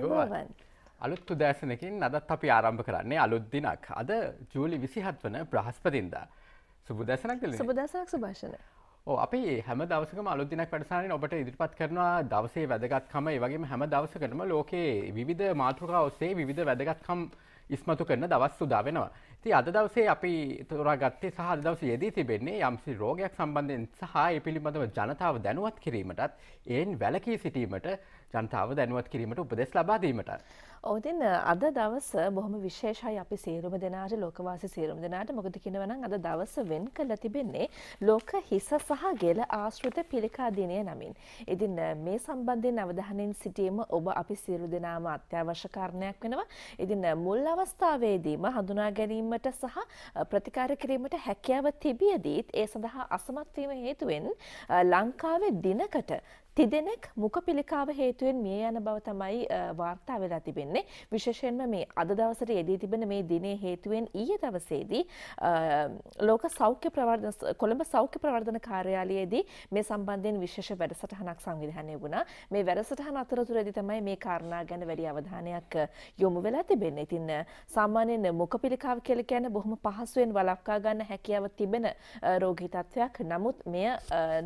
අලුත් උදෑසනකින් අදත් අපි ආරම්භ කරන්නේ අලුත් දිනක් අද ජූලි විසිහත් වන ප්‍රහස්පතින්ද. සුබදසනක් සුබදසනක් සුභාෂණ. අපි හැම දවසක අලුදිනක් පටසානෙන් ඔබට ඉදිරිපත් කරනවා දවසේ වැදගත්කම වගේ හැම දවසකටම ලෝකයේ විධ මාතෘකා ඔස්සේ විධ වැදගත්කම් ඉස්මතු කරන දවස් සුදා වෙනවා. ති අද දවසේ අපි තොරා ගත්තේ සහ දවස යෙදී තිබෙන්නේ යම්සි රෝගයක් සම්බන්ධයෙන් සහ පිළිබඳව ජනතාව දැනුවත් කිරීමටත් එයින් වැලකී සිටීමට ජනතාව දැනුවත් කිරීමට උපදෙස් ලබාදීමට. ඕතින් අද දවස බොහොම විශේෂයි අපි සේරුම දෙනාට ලෝකවාසි සේරුම් දෙනාට මොකද කිනවනම් අද දවස වෙන් කළ තිබෙන්නේ ලෝක හිස සහ ගෙල ආශ්‍රිත පිළිකා දිනය නමින්. ඉතින් මේ සම්බන්ධයෙන් අවධානයෙන් සිටීම ඔබ අපි සියලු දෙනාම අත්‍යවශ්‍ය කාරණයක් වෙනවා. ඉතින් මුල් අවස්ථාවේදීම හඳුනා ගැනීමට සහ ප්‍රතිකාර කිරීමට හැකියාව තිබියදීත් ඒ සඳහා අසමත් වීම හේතුවෙන් ලංකාවේ දිනකට තිදෙනෙක් මුඛ පිළිකාව හේතුවෙන් මිය යන බව තමයි වාර්තා වෙලා තිබෙන්නේ. විශේෂයෙන්ම මේ අද දවසට යෙදී තිබෙන මේ දිනේ හේතුවෙන් ඊයේ දවසේදී ලෝක සෞඛ්‍ය ප්‍රවර්ධන කොළඹ සෞඛ්‍ය ප්‍රවර්ධන කාර්යාලයේදී මේ සම්බන්ධයෙන් විශේෂ වැඩසටහනක් සංවිධානය වුණා. මේ වැඩසටහන අතරතුරදී තමයි මේ කාරණා ගැන වැඩි අවධානයක් යොමු වෙලා තිබෙන්නේ. ඉතින් සාමාන්‍යයෙන් මුඛ පිළිකාව කියලා කියන්නේ බොහොම පහසුවෙන් වළක්වා ගන්න හැකියාව තිබෙන රෝගී තත්ත්වයක්. නමුත් මෙය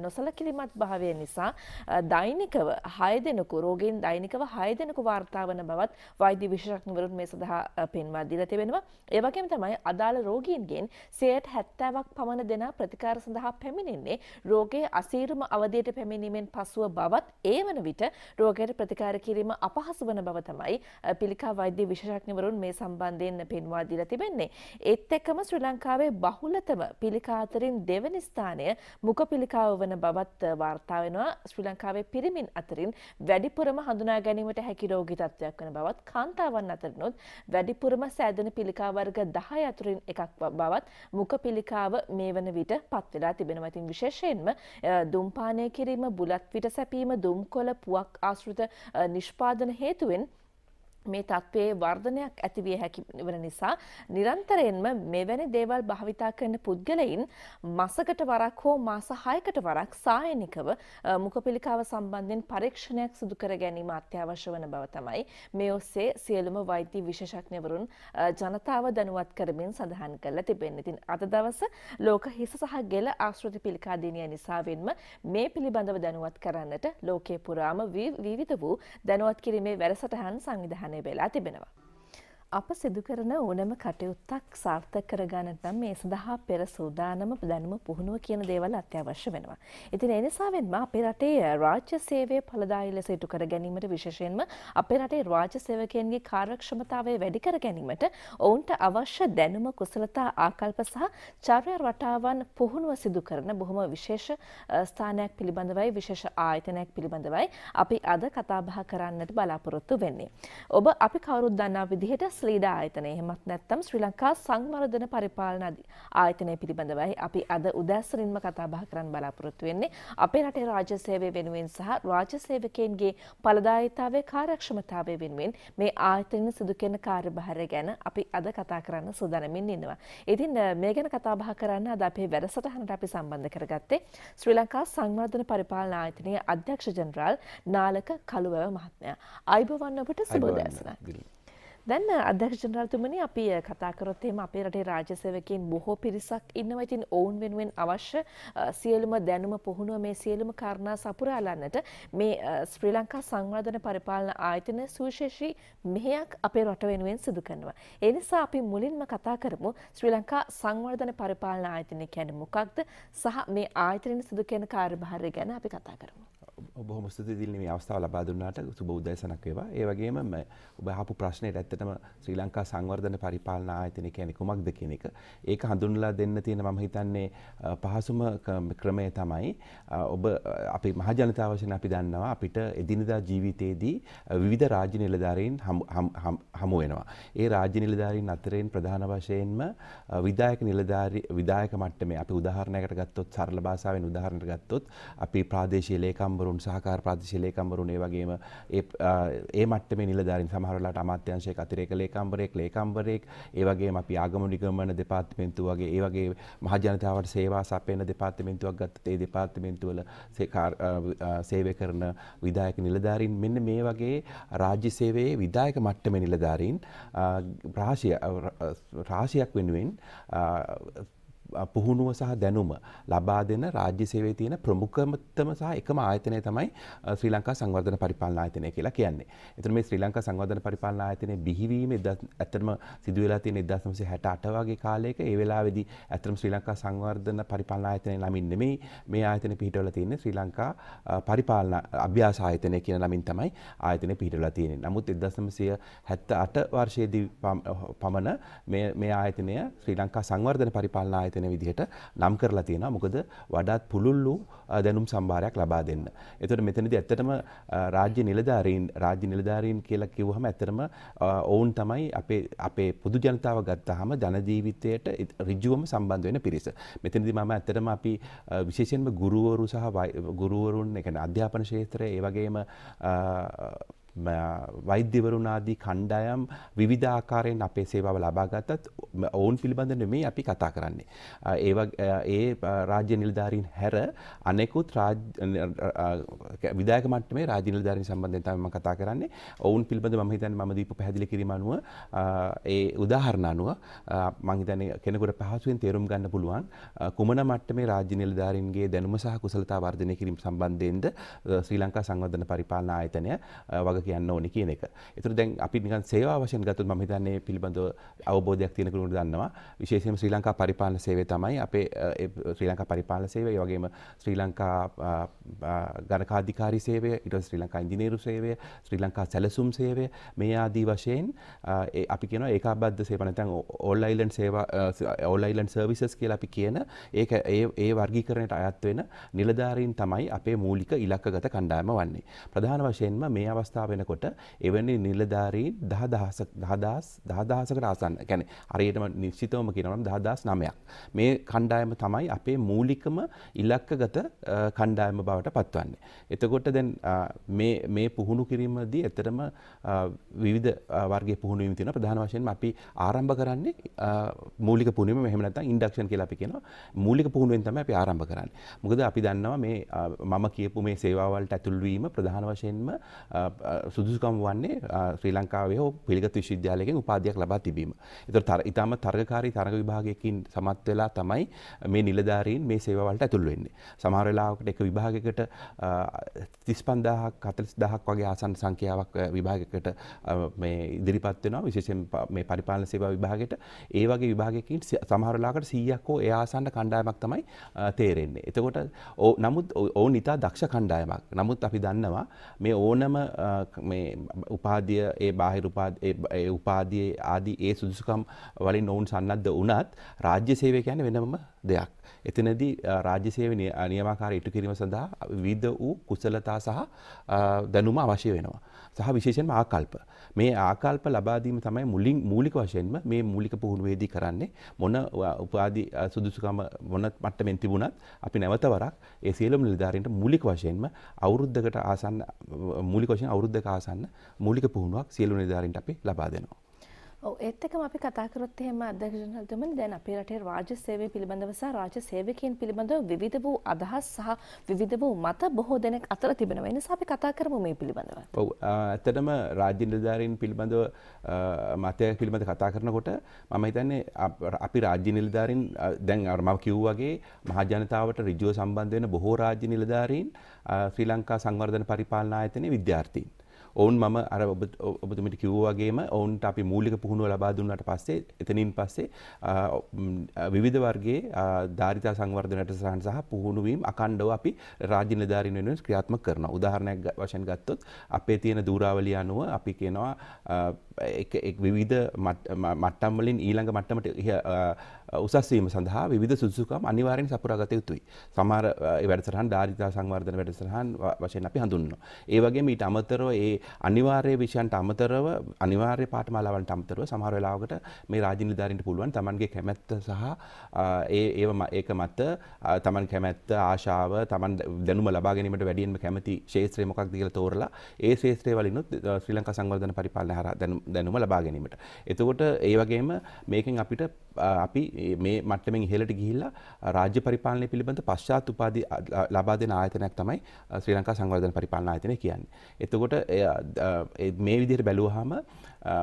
නොසලකිලිමත් භාවය නිසා දෛනිකව හය දෙනකු රෝගෙන් දෛනිකව හය දෙනකු වාර්තාාවන බවත් වෛද්‍ය විශෂක්නවරුන් මේ සඳහා පෙන්වා දිල තිබෙනවා ඒවගේම තමයි අදාළ රෝගීන්ගෙන් සයට හැත්තෑවක් පමණ දෙෙන ප්‍රතිකාර සඳහා පැමිණෙන්නේ රෝගයේ අසීරුම අවධයට පැමිණීමෙන් පසුව බවත් ඒ වන විට රෝගයට ප්‍රතිකාර කිරීම අපහසු වන බව තමයි පිළිකා වෛද්‍ය විශෂක්නවරුන් මේ සම්බන්ධයෙන් පෙන්වා දිල තිබෙන්නේ එත් එක්කම ශ්‍රී ලංකාවේ බහුලතම පිළිකාතරින් දෙවනි ස්ථානය මුක පිළිකාව වන බවත් වාර්තාාවෙනවා ශ්‍රී ලංකා ලංකාවේ පිරිමින් අතරින් වැඩිපුරම හඳුනා ගැනීමට හැකි රෝගී තත්ත්වයක් වන බවත් කාන්තාවන් අතරනොත් වැඩිපුරම සෑදෙන පිළිකා වර්ග 10 අතුරින් එකක් බවත් මුඛ පිළිකාව මේ වන විට පත්වෙලා තිබෙනවා. ඉතින් විශේෂයෙන්ම දුම්පානය කිරීම, බුලත් විට සැපීම, දුම්කොළ, පුවක් ආශ්‍රිත නිෂ්පාදන හේතුවෙන් මේ තත්ත්වයේ වර්ධනයක් ඇතිවිය හැකි වන නිසා නිරන්තරයෙන්ම මෙවැනි දේවල් භාවිතා කරන පුද්ගලයින් මසකට වරක් හෝ මාස 6කට වරක් සායනිකව මුඛපිලිකාව සම්බන්ධයෙන් පරීක්ෂණයක් සිදු කර ගැනීම අත්‍යවශ්‍ය වන බව තමයි මේ ඔස්සේ සියලුම වෛද්‍ය විශේෂඥවරුන් ජනතාව දැනුවත් කරමින් සඳහන් කරලා තිබෙන්නේ. ඉතින් අද දවස ලෝක හිස සහ ගෙල ආශෘත පිළිකා දිනය නිසාවෙන්ම මේ පිළිබඳව දැනුවත් කරන්නට ලෝකේ පුරාම විවිධ වූ දැනුවත් කිරීමේ වැඩසටහන් සංවිධානය සඳහන් වෙලා තිබෙනවා. අප සිදුකරන ඕනෑම කටයුත්තක් සාර්ථක කරගන්නට නම් මේ සඳහා පෙර සූදානම දැනුම පුහුණුව කියන දේවල් අත්‍යවශ්‍ය වෙනවා. ඉතින් ඒ නිසා වෙන්ම අපේ රටේ රාජ්‍ය සේවය ඵලදායී ලෙස ඉටු කර ගැනීමට විශේෂයෙන්ම අපේ රටේ රාජ්‍ය සේවකයන්ගේ කාර්යක්ෂමතාවය වැඩි කර ගැනීමට ඔවුන්ට අවශ්‍ය දැනුම කුසලතා ආකල්ප සහ චර්ය රටාවන් පුහුණුව සිදු කරන බොහොම විශේෂ ස්ථානයක් පිළිබඳවයි විශේෂ ආයතනයක් පිළිබඳවයි අපි අද කතා බහ කරන්නට බලාපොරොත්තු වෙන්නේ. ඔබ අපි කවුරුත් දන්නා විදිහට ස්ලීඩා ආයතනය එහෙමත් නැත්නම් ශ්‍රී ලංකා සංවර්ධන පරිපාලන ආයතනය පිළිබඳවයි අපි අද උදැසරින්ම කතා බහ කරන්න බලාපොරොත්තු වෙන්නේ. අපේ රටේ රාජ්‍ය සේවය වෙනුවෙන් සහ රාජ්‍ය සේවකයන්ගේ ඵලදායිතාවයේ කාර්යක්ෂමතාවය වෙනුවෙන් මේ ආයතන සිදු කරන කාර්යභාරය ගැන අපි අද කතා කරන්න සූදානමින් ඉන්නවා. ඉතින් මේ ගැන කතා බහ කරන්න අද අපේ වැඩසටහනට අපි සම්බන්ධ කරගත්තේ ශ්‍රී ලංකා සංවර්ධන පරිපාලන ආයතනයේ අධ්‍යක්ෂ ජනරාල් නාලක කළුවැව මහත්මයා. අයිබෝවන් ඔබට සුබ උදෑසනක්. දැන් අධ්‍යක්ෂ ජනරාල්තුමනි අපි කතා කරොත් එහෙම අපේ රටේ රාජ්‍ය සේවකයන් බොහෝ පිරිසක් ඉන්නවා. ඉතින් ඔවුන් වෙනුවෙන් අවශ්‍ය සියලුම දැනුම පුහුණුව මේ සියලුම කාරණා සපුරාලන්නට මේ ශ්‍රී ලංකා සංවර්ධන පරිපාලන ආයතන සුවිශේෂී මෙහෙයක් අපේ රට වෙනුවෙන් සිදු කරනවා. ඒ නිසා අපි මුලින්ම කතා කරමු ශ්‍රී ලංකා සංවර්ධන පරිපාලන ආයතනය කියන්නේ මොකක්ද සහ මේ ආයතනයේ සිදු කරන කාර්යභාරය ගැන අපි කතා කරමු. ඔබහොම ස්තුති දිල්නීම අවස්ථාව ලබා දුන්නාට සුබ උදෑසනක් වේවා. ඒ වගේම ඔබ අහපු ප්‍රශ්නෙට ඇත්තටම ශ්‍රී ලංකා සංවර්ධන පරිපාලන ආයතනය කියන්නේ කොමක්ද කියන එක. ඒක හඳුන්වලා දෙන්න තියෙන මම හිතන්නේ පහසුම ක්‍රමය තමයි ඔබ අපි මහජනතාව වශයෙන් අපි දන්නවා අපිට එදිනදා ජීවිතයේදී විවිධ රාජ්‍ය නිලධාරීන් හමු වෙනවා. ඒ රාජ්‍ය නිලධාරීන් අතරෙන් ප්‍රධාන වශයෙන්ම විධායක නිලධාරී විධායක මට්ටමේ අපි උදාහරණයකට ගත්තොත් සරල භාෂාවෙන් උදාහරණයක් ගත්තොත් අපි ප්‍රාදේශීය ලේකම්වරු ඇමරුන් සහකාර ප්‍රාතිශ ලේකම්බරුන් ඒ වගේම ඒ මට්ටමේ නිලධාරීන් සමහරලාට අමාත්‍යංශයක අතිරේක ලේකම්බරයෙක් ලේකම්බරයෙක් ඒ වගේම අපි ආගම නිගමන දෙපාර්තමේන්තුව වගේ ඒ වගේ මහජනතාවට ಸೇවා සපයන දෙපාර්තමේන්තුවක් ගත්තත් ඒ දෙපාර්තමේන්තුවල සේවය කරන විධායක නිලධාරීන් මෙන්න මේ වගේ රාජ්‍ය සේවයේ විධායක මට්ටමේ නිලධාරීන් රාශිය රාශියක් වෙනුවෙන් පුහුණුව සහ දැනුම ලබා දෙන රාජ්‍ය සේවයේ තියෙන ප්‍රමුඛතම සහ එකම ආයතනය තමයි ශ්‍රී ලංකා සංවර්ධන පරිපාලන ආයතනය කියලා කියන්නේ. එතන මේ ශ්‍රී ලංකා සංවර්ධන පරිපාලන ආයතනයේ බිහිවීම ඇත්තටම සිදු වෙලා තියෙන 1968 වගේ කාලයක ඒ වෙලාවේදී ඇත්තටම ශ්‍රී ලංකා සංවර්ධන පරිපාලන ආයතනයේ නමින් නෙමෙයි මේ ආයතනය පිහිටවලා තියෙන්නේ ශ්‍රී ලංකා පරිපාලන අභ්‍යාස ආයතනය කියන නමින් තමයි ආයතනය පිහිටවලා තියෙන්නේ. නමුත් 1978 වර්ෂයේදී පමණ මේ මේ ආයතනය ශ්‍රී ලංකා සංවර්ධන පරිපාලන ආයතනය වෙන විදිහට නම් කරලා තියෙනවා. මොකද වඩාත් පුළුල්ලු දැනුම් සම්භාරයක් ලබා දෙන්න. එතකොට මෙතනදී ඇත්තටම රාජ්‍ය නිලධාරීන් රාජ්‍ය නිලධාරීන් කියලා කිව්වහම ඇත්තටම ඔවුන් තමයි අපේ අපේ පොදු ජනතාව ගත්තාම ජන ජීවිතයට ඍජුවම සම්බන්ධ වෙන පිරිස. මෙතනදී මම ඇත්තටම අපි විශේෂයෙන්ම ගුරුවරු සහ ගුරුවරුන් ඒ කියන්නේ අධ්‍යාපන ක්ෂේත්‍රයේ ඒ වගේම වෛද්‍යවරුණාදී කණ්ඩායම් විවිධාකාරයෙන් අපේ සේවාව ලබා ගත්තත් ඔවුන් පිළිබඳ නෙමේ අපි කතා කරන්නේ. ඒ රාජ්‍ය නිලධාරීන් හැර අනෙකුත් විදායක මට්ටමේ රාජ්‍ය නිලධාරීන් සම්බන්ධයෙන් තමයි මම කතා කරන්නේ. ඔවුන් පිළිබඳ මම හිතන්නේ මම දීපු පැහැදිලි කිරීම අනුව ඒ උදාහරණ අනුව මම හිතන්නේ කෙනෙකුට පහසුවෙන් තේරුම් ගන්න පුළුවන් කුමන මට්ටමේ රාජ්‍ය නිලධාරීන්ගේ දැනුම සහ කුසලතා වර්ධනය කිරීම සම්බන්ධයෙන්ද ශ්‍රී ලංකා සංවර්ධන පරිපාලන ආයතනය වග කියන්න ඕනි කියන එක. ඒතර දැන් අපි නිකන් සේවා වශයෙන් ගත්තොත් මම හිතන්නේ පිළිබඳව අවබෝධයක් තියෙන කෙනෙකුට දන්නවා. විශේෂයෙන්ම ශ්‍රී ලංකා පරිපාලන සේවය තමයි අපේ ශ්‍රී ලංකා පරිපාලන සේවය, ඒ වගේම ශ්‍රී ලංකා ගණකාධිකාරී සේවය, ඊට පස්සේ ශ්‍රී ලංකා ඉංජිනේරු සේවය, ශ්‍රී ලංකා සැලසුම් සේවය මේ ආදී වශයෙන් අපි කියනවා ඒකාබද්ධ සේව නැත්නම් ඕල් අයිලන්ඩ් සේවා ඕල් අයිලන්ඩ් සර්විසස් කියලා අපි කියන ඒක ඒ ඒ වර්ගීකරණයට අයත් වෙන නිලධාරීන් තමයි අපේ මූලික ඉලක්කගත කණ්ඩායම වන්නේ. ප්‍රධාන වශයෙන්ම මේ අවස්ථාව වෙනකොට එවැනි නිලධාරීන් දහ දහසක් දහදස් දහදහසකට ආසන්න ගැන අරයටම නිශ්චිතවම කියනවනම් දහදස් නමයක් මේ කණ්ඩායම තමයි අපේ මූලිකම ඉලක්කගත කණ්ඩායම බවට පත්වන්නේ. එතකොට දැන් මේ පුහුණු කිරීමදී එතරම විවිධ වර්ගේ පුහුණුවීම තියෙන ප්‍රධාන වශයෙන් අපි ආරම්භ කරන්නේ මූලික පුහුණුවීම මෙහෙම නැත්නම් ඉන්ඩක්ෂන් කියලා අපි කියනවා. මූලික පුහුණුවෙන් තමයි අපි ආරම්භ කරන්නේ. මොකද අපි දන්නවා මේ මම කියපු මේ සේවාවලට ඇතුල් වීම ප්‍රධාන වශයෙන්ම සුදුසුකම් වන්නේ ශ්‍රී ලංකාවේ හෝ පිළිගත් විශ්වවිද්‍යාලයකින් උපාධියක් ලබා තිබීම. ඒතර තර ඊටම තරගකාරී තරග විභාගයකින් සමත් වෙලා තමයි මේ නිලධාරීන් මේ සේවා වලට ඇතුල් වෙන්නේ. සමහර වෙලාවකට එක විභාගයකට 35000ක් 40000ක් වගේ ආසන්න සංඛ්‍යාවක් විභාගයකට මේ ඉදිරිපත් වෙනවා විශේෂයෙන් මේ පරිපාලන සේවා විභාගයට. ඒ වගේ විභාගයකින් සමහර වෙලාවකට 100ක් හෝ ඒ ආසන්න කණ්ඩායමක් තමයි තේරෙන්නේ. එතකොට නමුත් ඕන් ඊට දක්ෂ කණ්ඩායමක්. නමුත් අපි දන්නවා මේ ඕනම මේ උපාදිය ඒ බාහිර උපාදිය ආදී ඒ සුදුසුකම් වලින් නොවුන් සන්නද්ධ වුණත් රාජ්‍ය සේවය කියන්නේ වෙනම දෙයක්. එතනදී රාජ්‍ය සේවය නියමාකාර ඉටු කිරීම සඳහා විවිධ වූ කුසලතා සහ දැනුම අවශ්‍ය වෙනවා. සහ විශේෂෙන්ම ආකල්ප. මේ ආකල්ප ලබාදීම තමයි මුලින් මූලික වශයෙන්ම මේ මූලික පුහුණුවේදී කරන්නේ මොන උපාධි සුදුසුකම මොන මට්ටමින් තිබුණත් අපි නැවත වරක් ඒ සියලුම නිලධාරීන්ට මූලික වශයෙන්ම අවුරුද්දකට ආසන්න මූලික වශයෙන් අවුරුද්දක ආසන්න මූලික පුහුණුවක් සියලු නිලධාරීන්ට අපි ලබා දෙනවා. ඔව් ඒත් එක්කම අපි කතා කරොත් එහෙම අධ්‍යක්ෂ ජනතුමනි දැන් අපේ රටේ රාජ්‍ය සේවය පිළිබඳව සහ රාජ්‍ය සේවකයන් පිළිබඳව විවිධ වූ අදහස් සහ විවිධ වූ මත බොහෝ දෙනෙක් අතර තිබෙනවා. ඒ නිසා අපි කතා කරමු මේ පිළිබඳව. ඔව් ඇත්තටම රාජ්‍ය නිලධාරීන් පිළිබඳව මතය පිළිබඳ කතා කරනකොට මම හිතන්නේ අපි රාජ්‍ය නිලධාරීන් දැන් අර මම කිව්වාගේ මහ ජනතාවට ඍජුව සම්බන්ධ වෙන බොහෝ රාජ්‍ය නිලධාරීන් ශ්‍රී ලංකා සංවර්ධන පරිපාලන ආයතනයේ විද්‍යාර්ථීන්. ඔවුන් මම අර ඔබතුමිට කිව්වාගේම ඔවුන්ට අපි මූලික පුහුණුව ලබා දුන්නට පස්සේ එතනින් පස්සේ විවිධ වර්ගයේ ධාරිතා සංවර්ධනයට සහන් සහ පුහුණු වීම අඛණ්ඩව අපි රාජ්‍ය නිලධාරීන් වෙනුවෙන් ක්‍රියාත්මක කරනවා. උදාහරණයක් වශයෙන් ගත්තොත් අපේ තියෙන දූරාවලිය අනුව අපි කියනවා විවිධ මට්ටම් වලින් ඊළඟ මට්ටමට උසස්වීම සඳහා විධ සුදුසුකම් අනිවාරෙන් සපුරාගත යුතුයි සමාර වැඩසරහන් ධාරිතා සංවර්ධන වැඩසරහන් වශයෙන් අපි හඳුන්න. ඒවගේ මීට අමතරව ඒ අනිවාර්ය විෂයන්ට අමතරව අනිවාර්ය පාටමලාවන්ට අමතරව සමහර වෙලාවකට මේ රාජනිධාරින්ට පුළුවන් තමන්ගේ කැමැත්ත සහ ඒ ඒක මත තමන් කැමැත්ත ආශාව තමන් දැනුම ලබාගැනීමට වැඩියෙන්ම කැමති ශේත්‍රය මොකක් දිගල තෝරලා ඒ ශේත්‍රය වලිනුත් ශ්‍රී ලංකා සංවර්ධන පරිපාලන හරහා දැනුම දැනුම ලබා ගැනීමට. එතකොට ඒ වගේම මේකෙන් අපිට අපි මේ මට්ටමින් ඉහළට ගිහිල්ලා රාජ්‍ය පරිපාලනය පිළිබඳ පශ්චාත් උපාධි ලබා දෙන ආයතනයක් තමයි ශ්‍රී ලංකා සංවර්ධන පරිපාලන ආයතනය කියන්නේ. එතකොට මේ විදිහට බැලුවාම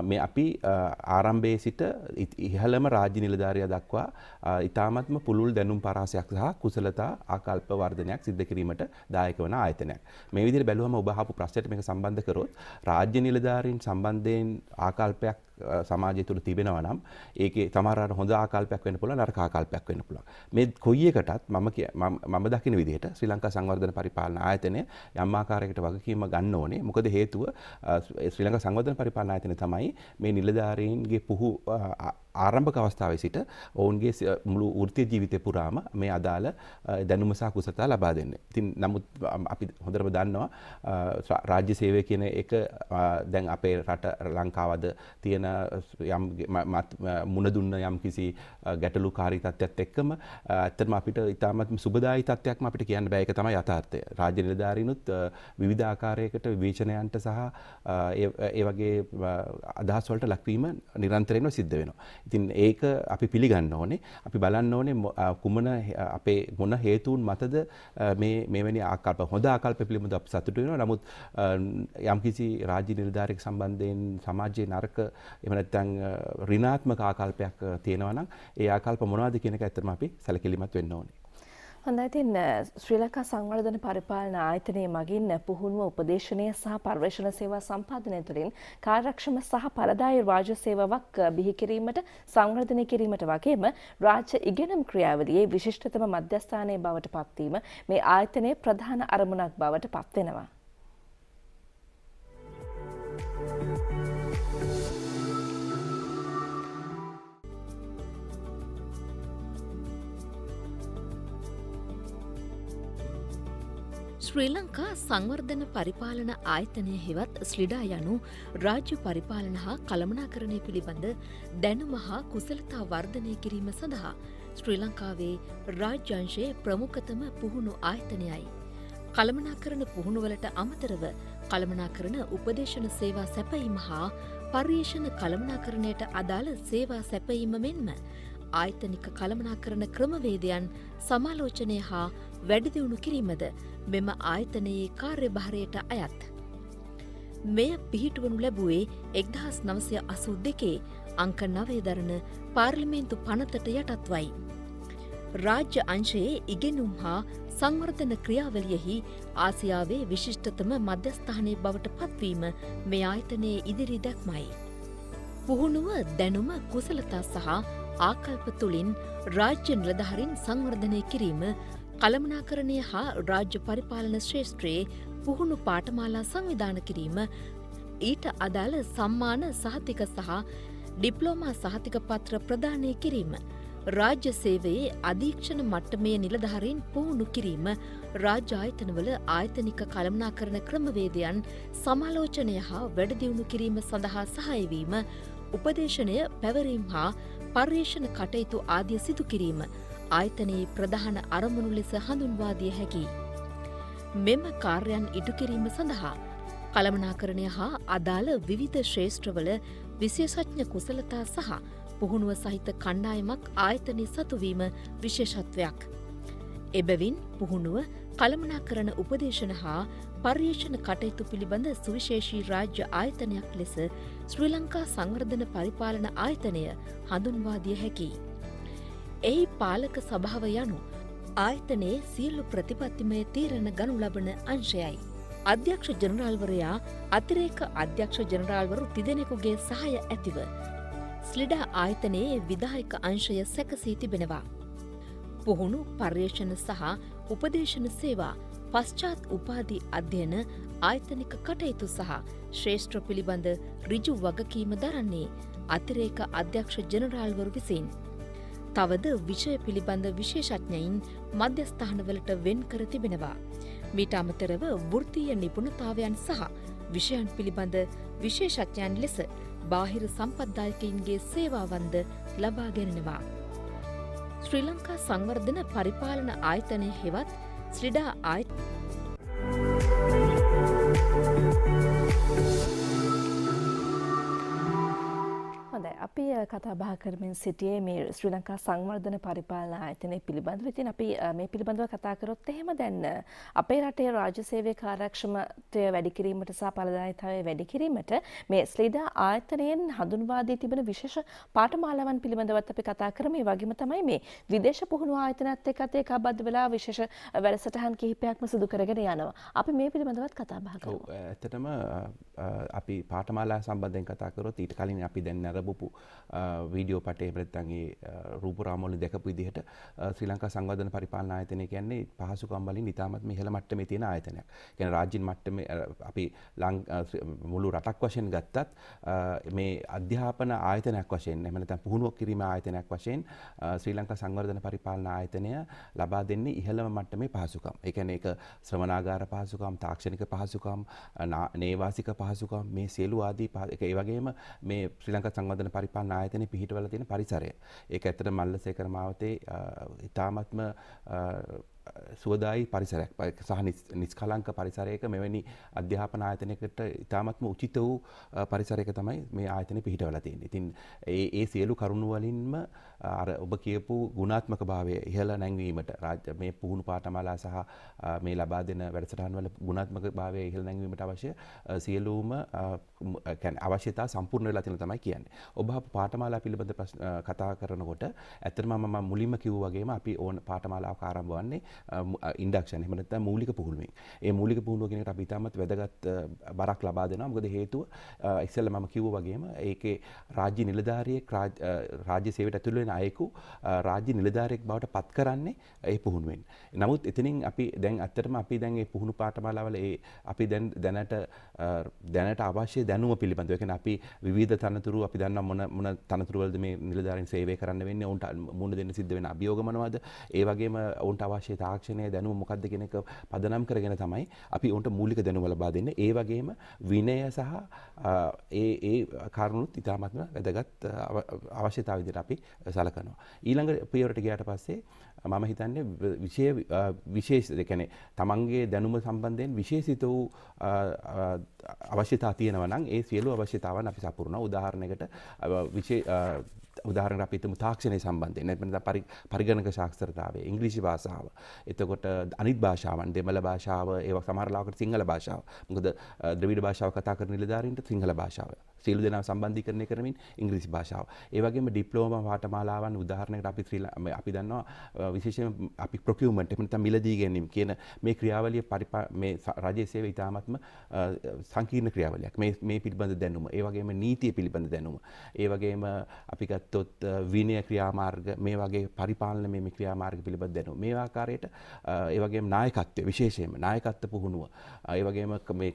මේ අපි ආරම්භයේ සිට ඉහළම රාජ්‍ය නිලධාරිය දක්වා ඉතාමත්ම පුළුල් දැනුම් පරාසයක් සහ කුසලතා ආකල්ප වර්ධනයක් සිද්ධ කිරීමට දායක වන ආයතනයක්. මේ විදිහට බැලුවම ඔබ අහපු ප්‍රශ්නයට මේක සම්බන්ධ කරොත් රාජ්‍ය නිලධාරීන් සම්බන්ධයෙන් ආකල්පයක් සමාජය තුළ තිබෙනවා නම් ඒකේ සමහරට හොඳ ආකල්පයක් වෙන්න පුළුවන් නරක ආකල්පයක් වෙන්න පුළුවන්. මේ කොයි එකටත් මම මම දකින විදිහට ශ්‍රී ලංකා සංවර්ධන පරිපාලන ආයතනය යම් ආකාරයකට වගකීම ගන්න ඕනේ. මොකද හේතුව ශ්‍රී ලංකා සංවර්ධන පරිපාලන ආයතනය තමයි මේ නිලධාරීන්ගේ පුහු ආරම්භක අවස්ථාවේ සිට ඔවුන්ගේ මුළු වෘත්ති ජීවිතය පුරාම මේ අදාළ දැනුම සහ කුසලතා ලබා දෙන්නේ. ඉතින් නමුත් අපි හොඳටම දන්නවා රාජ්‍ය සේවය කියන එක දැන් අපේ රට ලංකාවද තියෙන යම් මුණ දුන්න යම් කිසි ගැටලුකාරී තත්ත්වයක් එක්කම ඇත්තටම අපිට ඉතාමත්ම සුබදායි තත්ත්වයක්ම අපිට කියන්න බෑ ඒක තමයි යථාර්ථය. රාජ්‍ය නිලධාරීනුත් විවිධාකාරයකට විවේචනයන්ට සහ ඒ වගේ අදහස් වලට ලක්වීම නිරන්තරයෙන්ම සිද්ධ වෙනවා. ඉතින් ඒක අපි පිළිගන්න ඕනේ. අපි බලන්න ඕනේ කුමන අපේ මොන හේතුන් මතද මේ මෙවැනි ආකල්ප හොඳ ආකල්ප පිළිබඳව අපි සතුටු වෙනවා. නමුත් යම්කිසි රාජ්‍ය නිලධාරියෙක් සම්බන්ධයෙන් සමාජයේ නරක එහෙම නැත්නම් ඍණාත්මක ආකල්පයක් තියෙනවා නම් ඒ ආකල්ප මොනවද කියන එක ඇත්තටම අපි සැලකිලිමත් වෙන්න ඕනේ. හොඳයි ඉතින් ශ්‍රී ලංකා සංවර්ධන පරිපාලන ආයතනයේ මගින් පුහුණුව උපදේශනය සහ පර්යේෂණ සේවා සම්පාදනය තුළින් කාර්යක්ෂම සහ පළදායී රාජ්‍ය සේවාවක් බිහි කිරීමට සංවර්ධනය කිරීමට වගේම රාජ්‍ය ඉගෙනුම් ක්‍රියාවලියේ විශිෂ්ටතම මධ්‍යස්ථානයේ බවට පත්වීම මේ ආයතනයේ ප්‍රධාන අරමුණක් බවට පත්වෙනවා. ශ්‍රී ලංකා සංවර්ධන පරිපාලන ආයතනය හෙවත් ස්ලිඩා යනු රාජ්‍ය පරිපාලන හා කළමනාකරණය පිළිබඳ දැනුමහා කුසලතා වර්ධනය කිරීම සඳහා ශ්‍රී ලංකාවේ රාජ්‍යංශයේ ප්‍රමුඛතම පුහුණු ආයතනයයි. කළමනාකරන පුහුණුවලට අමතරව කළමනාකරන උපදේශන සේවා සැපයීම හා පර්යේෂණ කළමනාකරණයට අදාළ සේවා සැපයීම මෙන්ම ආයතනික කළමනාකරන ක්‍රමවේදයන් සමාලෝචනය හා වැඩිදිවුණු කිරීමද මෙම ආයතනයේ කාර්යභාරයට අයත්. මෙය පිහිටුවනු ලැබුවේ එක්දහස් නවසය අසු දෙකේ අංක නවේ දරණ පාර්ලිමේන්තු පනතට යටත්වයි. රාජ්‍ය අංශයේ ඉගෙනුම් හා සංවර්ධන ක්‍රියාවලියෙහි ආසියාවේ විශිෂ්ටතම මධ්‍යස්ථානය බවට පත්වීම මේ ආයතනයේ ඉදිරි දැක්මයි. පුහුණුව දැනුම කුසලතා සහ ආකල්ප තුළින් රාජ්‍ය නිලධහරින් සංවර්ධනය කිරීම කළමනාකරණය හා රාජ්‍ය පරිපාලන ශ්‍රේෂ්ත්‍රයේ පුහුණු පාටමාලා සංවිධාන කිරීම ඊට අදාළ සම්මාන සහතික සහ ඩිප්ලෝමා සහතික පත්‍ර ප්‍රධානය කිරීම. රාජ්‍ය සේවයේ අධීක්ෂණ මට්ටමය නිලධහරින් පුහුණු කිරීම රාජ්‍යායතනවල ආයතනික කළමනා කරන ක්‍රමවේදයන් සමාලෝචනය හා වැඩදිවුණු කිරීම සඳහා සහයවීම උපදේශනය පැවරීම් හා පර්යේෂණ කටයුතු ආදිය සිදු කිරීම ආයතනයේ ප්‍රධාන අරමුණු ලෙස හඳුන්වා දිය හැකි. මෙම කාර්යන් ඉටුකිරීම සඳහා කළමනාකරණය හා අදාළ විවිධ ශේෂ්ත්‍රවල විශේෂඥ කුසලතා සහ පුහුණුව සහිත කණ්ඩායමක් ආයතනය සතුවීම විශේෂත්වයක්. එබැවින් පුහුණුව කළමනා කරන උපදේශන හා පර්යේෂණ කටයුතු පිළිබඳ සුවිශේෂී රාජ්‍ය ආයතනයක් ලෙස ශ්‍රී ලංකා සංවර්ධන පරිපාලන ආයතනය හඳුන්වාදිය හැකි. එහි පාලක සභාව යනු ආයතනයේ සියල්ලු ප්‍රතිපත්තිමය තීරණ ගනු ලබන අංශයයි. අධ්‍යක්ෂ ජනරාල්වරයා අතිරේක අධ්‍යක්ෂ ජනරාල්වරු තිදෙනෙකුගේ සහය ඇතිව. ස්ලිඩා ආයතනයේ විදායක අංශය සැකසී තිබෙනවා. පුහුණු පර්යේෂණ සහ උපදේශන සේවා පශ්චාත් උපාධි අධ්‍යයන ආයතනික කටයුතු සහ ශ්‍රේෂ්ත්‍ර පිළිබඳ රිජු වගකීම දරන්නේ අතිරේක අධ්‍යක්ෂ ජනරාල්වරු විසින්. තවද විෂය පිළිබඳ විශේෂඥයින් මධ්‍යස්ථානවලට වෙන් කර තිබෙනවා. මීට අමතරව වෘතිය නිපුණතාවයන් සහ විෂයන් පිළිබඳ විශේෂඥයන් ලෙස බාහිර සම්පද්දායකයින්ගේ සේවාවන්ද ලබාගෙනෙනවා. ශ්‍රී ලංකා සංවර්ධන පරිපාලන ආයතනය හෙවත් ශ්‍රඩා ආයත් කතා බහ කරමින් සිටියේ මේ ශ්‍රී ලංකා සංවර්ධන පරිපාලන ආයතනය පිළිබඳව. ඉතින් අපි මේ පිළිබඳව කතා කරොත් එහෙම දැන් අපේ රටේ රාජ්‍ය සේවයේ කාර්යක්ෂමත්වය වැඩි කිරීමට සහ ඵලදායිතාවය වැඩි කිරීමට මේ ස්ලීඩා ආයතනයෙන් හඳුන්වා දී තිබෙන විශේෂ පාඨමාලාවන් පිළිබඳවත් අපි කතා කරමු. ඒ වගේම තමයි මේ විදේශ පුහුණු ආයතනත් එක්කත් ඒකාබද්ධ වෙලා විශේෂ වැඩසටහන් කිහිපයක්ම සිදු කරගෙන යනවා. අපි මේ පිළිබඳවත් කතා බහ කරමු. ඇත්තටම අපි පාඨමාලා සම්බන්ධයෙන් කතා කරොත් ඊට කලින් අපි දැන් අරබපු වීඩියෝ පටේ ප්‍රත්තන්ගේ රූපරාමෝලි දැකපු විදිහට ශ්‍රී ලංකා සංවර්ධන පරිපාලන ආයතනය කියන්නේ පහසුකම් වලින් ඉතාමත් ඉහළ මට්ටමේ තියෙන ආයතනයක්. කියන්නේ රාජ්‍යන් මට්ටමේ අපි මුළු රටක් වශයෙන් ගත්තත් මේ අධ්‍යාපන ආයතනයක් වශයෙන් එහෙම නැත්නම් පුහුණුවක් කිරීම ආයතනයක් වශයෙන් ශ්‍රී ලංකා සංවර්ධන පරිපාලන ආයතනය ලබා දෙන්නේ ඉහළම මට්ටමේ පහසුකම්. ඒ කියන්නේ ඒක ශ්‍රවණාගාර පහසුකම්, තාක්ෂණික පහසුකම්, නේවාසික පහසුකම් මේ සියලු ආදී ඒ වගේම මේ ශ්‍රී ලංකා සංවර්ධන පරිපාලන ආයතන පිහිටවල තියෙන පරිසරය. ඒක ඇත්තට මල්ලසේකර මාවතේ ඉතාමත්ම සුවදායි පරිසරයක් සහ නිස්කලංක පරිසරයක මෙවැනි අධ්‍යාපන ආයතනයකට ඉතාමත්ම උචිත වූ පරිසරයක තමයි මේ ආයතන පිහිටවලා තියෙන්නේ. ඉතින් ඒ ඒ සියලු කරුණු වලින්ම අර ඔබ කියපු ගුණාත්මක භාවය ඉහළ නැංවීමට රාජ්‍ය මේ පුහුණු පාඨමාලා සහ මේ ලබා දෙන වැඩසටහන් වල ගුණාත්මක භාවය ඉහළ නැංවීමට අවශ්‍ය සියලුම අවශ්‍යතා සම්පූර්ණ වෙලා තියෙන තමයි කියන්නේ. ඔබ පාඨමාලා පිළිබඳ කතා කරනකොට ඇත්තටම මම මුලින්ම කිව්වා වගේම අපි ඕන පාඨමාලාවක් ආරම්භ වන්නේ ඉන්ඩක්ෂන් එහෙම නැත්නම් මූලික පුහුණුවෙන්. ඒ මූලික පුහුණුව කියන එකට අපි ඉතාමත් වැදගත් බරක් ලබා දෙනවා. මොකද හේතුව ඉස්සෙල්ලා මම කිව්වා වගේම ඒකේ රාජ්‍ය නිලධාරියෙක් රාජ්‍ය සේවයට ඇතුළු වෙන අයෙකු රාජ්‍ය නිලධාරියෙක් බවට පත් කරන්නේ ඒ පුහුණුවෙන්. නමුත් එතනින් අපි දැන් ඇත්තටම අපි දැන් ඒ පුහුණු පාඨමාලාවල ඒ අපි දැන් දැනට දැනට අවශ්‍ය දැනුම පිළිබඳව ඒ කියන්නේ අපි විවිධ තනතුරු අපි දන්නා මොන මොන තනතුරු වලද මේ නිලධාරීන් සේවය කරන්න වෙන්නේ උන්ට මුණ දෙන්න සිද්ධ වෙන අභියෝග මොනවද ඒ වගේම උන්ට අවශ්‍ය තාක්ෂණය දැනුම මොකක්ද කියන එක පදනම් කරගෙන තමයි අපි උන්ට මූලික දැනුම ලබා දෙන්නේ. ඒ වගේම විනය සහ ඒ ඒ කරුණුත් ඉතාමත්ම වැදගත් අවශ්‍යතාව විදිහට අපි සලකනවා. ඊළඟ පියවරට ගියාට පස්සේ මම හිතන්නේ විෂය විශේෂ දෙකනේ තමන්ගේ දැනුම සම්බන්ධයෙන් විශේෂිත වූ අවශ්‍යතා තියෙනවා නම් ඒ සියලු අවශ්‍යතාවන් අපි සපුරනවා. උදාහරණයකට විශේෂ උදාහරණ අපිතම තාක්ෂණය සම්බන්ධයෙන් එමෙන්න පරි පරිගණක ශාස්ත්‍රතාවය ඉංග්‍රීසි භාෂාව එතකොට අනිත් භාෂාවන් දෙමළ භාෂාව ඒවා සමහරලාකට සිංහල භාෂාව මොකද ද්‍රවිඩ භාෂාව කතා කරන නිලධාරීන්ට සිංහල භාෂාව සියලු දෙනා සම්බන්ධීකරණය කරමින් ඉංග්‍රීසි භාෂාව. ඒ වගේම ඩිප්ලෝම පාඨමාලාවන් උදාහරණයකට අපි ශ්‍රී අපි දන්නවා විශේෂයෙන් අපි ප්‍රොකියුමන්ට් එහෙම නැත්නම් මිලදී ගැනීම කියන මේ ක්‍රියාවලිය මේ රජයේ සේවය ඉතාමත්ම සංකීර්ණ ක්‍රියාවලියක්. මේ මේ පිළිබඳ දැනුම, ඒ වගේම නීතිය පිළිබඳ දැනුම, ඒ වගේම අපි ගත්තොත් විනය ක්‍රියාමාර්ග, මේ වගේ පරිපාලනමය මේ ක්‍රියාමාර්ග පිළිබඳ දැනුම. මේ ආකාරයට ඒ වගේම නායකත්වය විශේෂයෙන්ම නායකත්ව පුහුණුව, ඒ වගේම මේ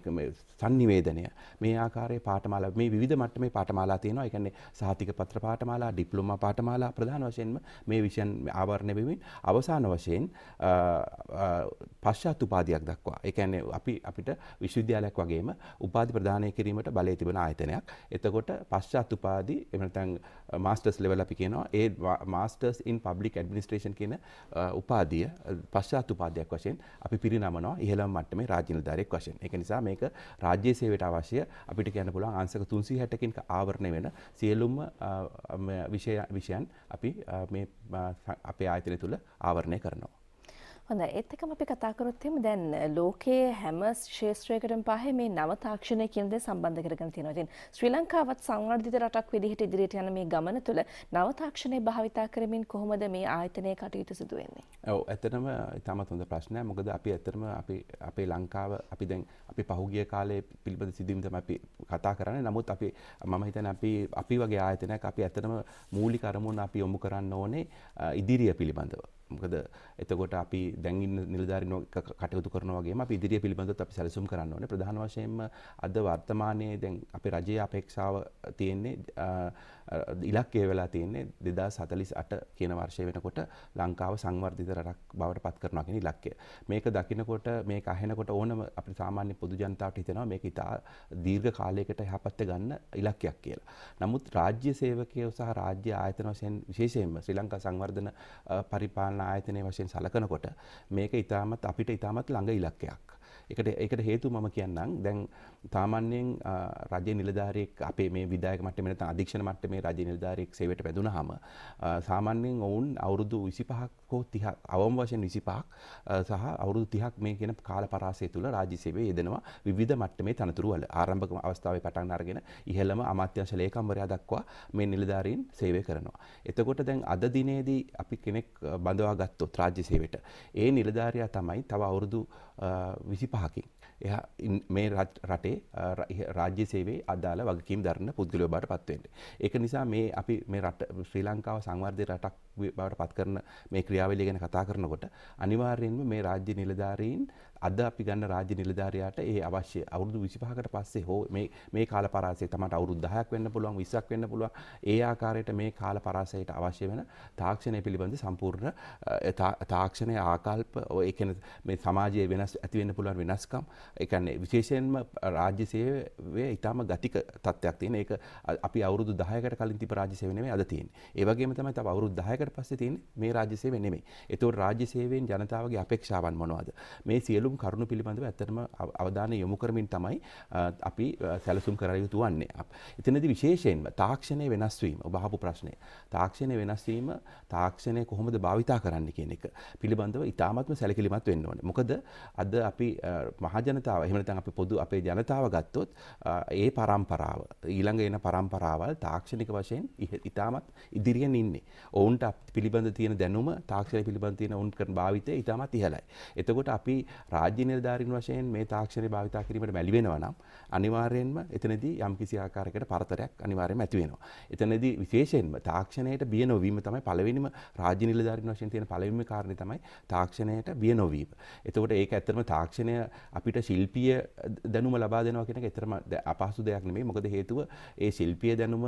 සම්නිවේදනය මේ ආකාරයේ පාඨමාලා මේ විධ මට්ටමේ පාටමාලා තියෙනවා. ඒ කියන්නේ සහතික පත්‍ර පාඨමාලා, ඩිප්ලෝමා පාඨමාලා ප්‍රධාන වශයෙන්ම මේ විෂයන් ආවරණය වෙමින් අවසාන වශයෙන් පශ්චාත් උපාධියක් දක්වා. ඒ කියන්නේ අපි අපිට විශ්වවිද්‍යාලයක් වගේම උපාධි ප්‍රදානය කිරීමට බලය තිබෙන ආයතනයක්. එතකොට පශ්චාත් උපාධි එහෙම නැත්නම් මාස්ටර්ස් ලෙවල් අපි කියනවා. ඒ මාස්ටර්ස් ඉන් පබ්ලික් ඇඩ්මිනිස්ට්‍රේෂන් කියන උපාධිය පශ්චාත් උපාධියක් වශයෙන් අපි පිරිනමනවා ඉහළම මට්ටමේ රාජ්‍ය නිලධාරියෙක් වශයෙන්. ඒක නිසා මේක රාජ්‍ය සේවයට අවශ්‍ය අපිට කියන්න පුළුවන් අංශක 3 තුන්සි හැටකින්ක ආවරණය වෙන සියලුම් විෂයන් අපි අපේ ආයතනය තුළ ආවරණය කරනවා. හොඳ එත්තකම අපි කතාකරොත් එම දැන් ලෝකයේ හැම ශේෂත්‍රයකටම පහ මේ නව තාක්ෂණය කියනද සම්බන්ධ කරගෙන තියෙනවා. ඉතින් ශ්‍රී ලංකාවත් සංවර්ධිත රටක් විදිහට ඉදිරියට යන මේ ගමන තුළ නව තාක්ෂණය භාවිතා කරමින් කොහොමද මේ ආයතනයේ කටයුතු සිදු වෙන්නේ? ඔව් ඇත්තටම ඉතාමත් හොඳ ප්‍රශ්නයක්. මොකද අපි ඇත්තටම අපි අපේ ලංකාව අපි දැන් අපි පහුගිය කාලේ පිළිබඳ සිදුවීම් තමයි අපි කතා කරන්නේ. නමුත් අපි මම හිතන්නේ අපි අපි වගේ ආයතනයක් අපි ඇත්තටම මූලික අරමුණ අපි යොමු කරන්න ඕනේ ඉදිරිය පිළිබඳව. මොකද එතකොට අපි දැන් ඉන්න නිලධාරීන් කටයුතු කරනවා වගේම අපි ඉදිරිය පිළිබඳව අපි සැලසුම් කරන්න ඕනේ ප්‍රධාන වශයෙන්ම අද වර්තමානයේ දැන් අපේ රජයේ අපේක්ෂාව තියෙන්නේ ඉලක්කය වෙලා තියෙන්නේ 2048 කියන වර්ෂය වෙනකොට ලංකාව සංවර්ධිත රටක් බවට පත් කරනවා කියන ඉලක්කය. මේක දකිනකොට මේක අහෙනකොට ඕනම අපේ සාමාන්‍ය පොදු ජනතාවට හිතෙනවා මේක ඉතා දීර්ඝ කාලයකට යහපත් ගන්න ඉලක්කයක් කියලා. නමුත් රාජ්‍ය සේවකයෝ සහ රාජ්‍ය ආයතන වශයෙන් විශේෂයෙන්ම ශ්‍රී ලංකා සංවර්ධන පරිපාලන ආයතනය වශයෙන් සලකනකොට මේක ඉතාමත් අපිට ඉතාමත් ළඟ ඉලක්කයක්. එකට එකට හේතු මම කියන්නම් දැන් සාමාන්‍යයෙන් රජයේ නිලධාරියෙක් අපේ මේ විධායක මට්ටමේ නැත්නම් අධීක්ෂණ මට්ටමේ රජයේ නිලධාරියෙක් සේවයට වැදුනහම සාමාන්‍යයෙන් ඔවුන් අවුරුදු 25ක් හෝ 30ක් අවම වශයෙන් 25ක් සහ අවුරුදු 30ක් මේ කියන කාල පරාසය තුළ රාජ්‍ය සේවයේ යෙදෙනවා විවිධ මට්ටමේ තනතුරු වල ආරම්භක අවස්ථාවේ පටන් අරගෙන ඉහළම අමාත්‍යංශ ලේකම්වරයා දක්වා මේ නිලධාරීන් සේවය කරනවා. එතකොට දැන් අද දිනේදී අපි කෙනෙක් බඳවා ගත්තොත් රාජ්‍ය සේවයට ඒ නිලධාරයා තමයි තව අවුරුදු 25 පහකින්. එයා මේ රටේ රාජ්‍ය සේවේ අදාළ වගකීම් දරන්න පුද්ගලයෝ බවට පත්වෙන්න. ඒක නිසා මේ අපි මේ රට ශ්‍රී ලංකාව සංවර්ධය රටක් බවට පත් කරන මේ ක්‍රියාවලිය ගැන කතා කරනකොට අනිවාර්යයෙන්ම මේ රාජ්‍ය නිලධාරීන් අද අපි ගන්න රාජ්‍ය නිලධාරියාට ඒ අවශ්‍ය අවුරුදු 25කට පස්සේ හෝ මේ මේ කාල පරාසය තමයි අවුරුදු 10ක් වෙන්න පුළුවන් 20ක් වෙන්න පුළුවන් ඒ ආකාරයට මේ කාල පරාසයට අවශ්‍ය වෙන තාක්ෂණය පිළිබඳ සම්පූර්ණ තාක්ෂණයේ ආකල්ප ඒ කියන්නේ මේ සමාජයේ වෙනස් ඇති වෙන්න පුළුවන් වෙනස්කම් ඒ කියන්නේ විශේෂයෙන්ම රාජ්‍ය සේවයේ ඊටම ගතික තත්ත්වයක් තියෙන ඒක අපි අවුරුදු 10කට කලින් තිබ්බ රාජ්‍ය සේවය නෙමෙයි අද තියෙන්නේ ඒ වගේම තමයි තව අවුරුදු 10ක දැනගත්තකට පස්සේ තියෙන්නේ මේ රාජ්‍ය සේවය නෙමෙයි. ඒතකොට රාජ්‍ය සේවයෙන් ජනතාවගේ අපේක්ෂාවන් මොනවද? මේ සියලුම කරුණු පිළිබඳව ඇත්තටම අවධානය යොමු කරමින් තමයි අපි සැලසුම් කර යුතු වන්නේ. එතනදී විශේෂයෙන්ම තාක්ෂණය වෙනස් වීම ඔබ අහපු ප්‍රශ්නය. තාක්ෂණය වෙනස් වීම තාක්ෂණය කොහොමද භාවිතා කරන්න කියන එක පිළිබඳව ඉතාමත්ම සැලකිලිමත් වෙන්න ඕනේ. මොකද අද අපි මහජනතාව එහෙම නැත්නම් අපි පොදු අපේ ජනතාව ගත්තොත් ඒ පරම්පරාව ඊළඟ එන පරම්පරාවල් තාක්ෂණික වශයෙන් ඉතාමත් ඉදිරියෙන් ඉන්නේ. ඔවුන්ට පිළිබඳ තියෙන දැනුම තාක්ෂණය පිළිබඳ තියෙන උන් කරන භාවිතය ඉතාමත් ඉහළයි. එතකොට අපි රාජ්‍ය නිලධාරීන් වශයෙන් මේ තාක්ෂණය භාවිතා කිරීමට මැලි වෙනවා නම් අනිවාර්යයෙන්ම එතනදී යම්කිසි ආකාරයකට පරතරයක් අනිවාර්යයෙන්ම ඇති වෙනවා. එතනදී විශේෂයෙන්ම තාක්ෂණයට බිය නොවීම තමයි පළවෙනිම රාජ්‍ය නිලධාරීන් වශයෙන් තියෙන පළවෙනිම කාරණේ තමයි තාක්ෂණයට බිය නොවීම. එතකොට ඒක ඇත්තටම තාක්ෂණය අපිට ශිල්පීය දැනුම ලබා දෙනවා කියන එක ඇත්තටම අපහසු දෙයක් නෙමෙයි. මොකද හේතුව ඒ ශිල්පීය දැනුම